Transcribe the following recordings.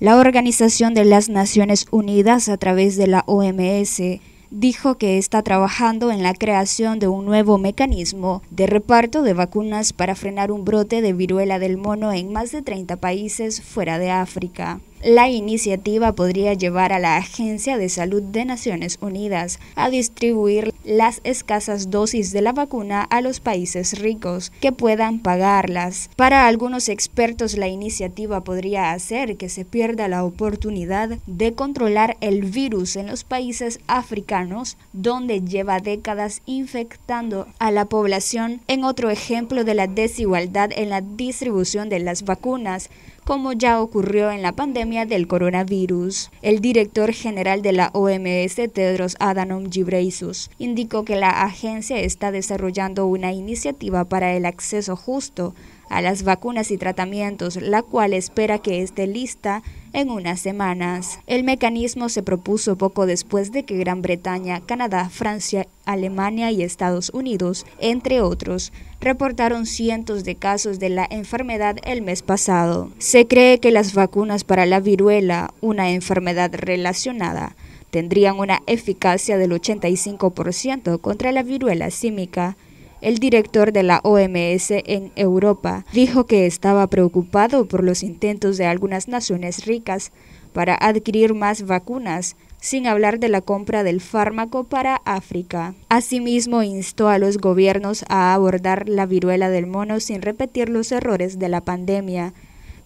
La Organización de las Naciones Unidas a través de la OMS dijo que está trabajando en la creación de un nuevo mecanismo de reparto de vacunas para frenar un brote de viruela del mono en más de 30 países fuera de África. La iniciativa podría llevar a la Agencia de Salud de Naciones Unidas a distribuir las escasas dosis de la vacuna a los países ricos que puedan pagarlas. Para algunos expertos, la iniciativa podría hacer que se pierda la oportunidad de controlar el virus en los países africanos, donde lleva décadas infectando a la población. En otro ejemplo de la desigualdad en la distribución de las vacunas, como ya ocurrió en la pandemia del coronavirus. El director general de la OMS, Tedros Adhanom Ghebreyesus, indicó que la agencia está desarrollando una iniciativa para el acceso justo a las vacunas y tratamientos, la cual espera que esté lista en unas semanas. El mecanismo se propuso poco después de que Gran Bretaña, Canadá, Francia, Alemania y Estados Unidos, entre otros, reportaron cientos de casos de la enfermedad el mes pasado. Se cree que las vacunas para la viruela, una enfermedad relacionada, tendrían una eficacia del 85% contra la viruela símica el director de la OMS en Europa dijo que estaba preocupado por los intentos de algunas naciones ricas para adquirir más vacunas, sin hablar de la compra del fármaco para África. Asimismo, instó a los gobiernos a abordar la viruela del mono sin repetir los errores de la pandemia.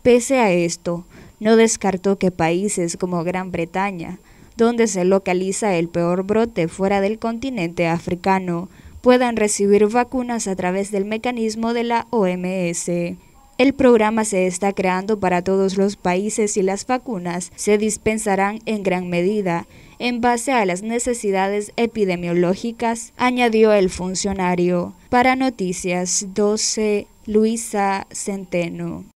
Pese a esto, no descartó que países como Gran Bretaña, donde se localiza el peor brote fuera del continente africano, puedan recibir vacunas a través del mecanismo de la OMS. El programa se está creando para todos los países y las vacunas se dispensarán en gran medida en base a las necesidades epidemiológicas, añadió el funcionario. Para Noticias 12, Luisa Centeno.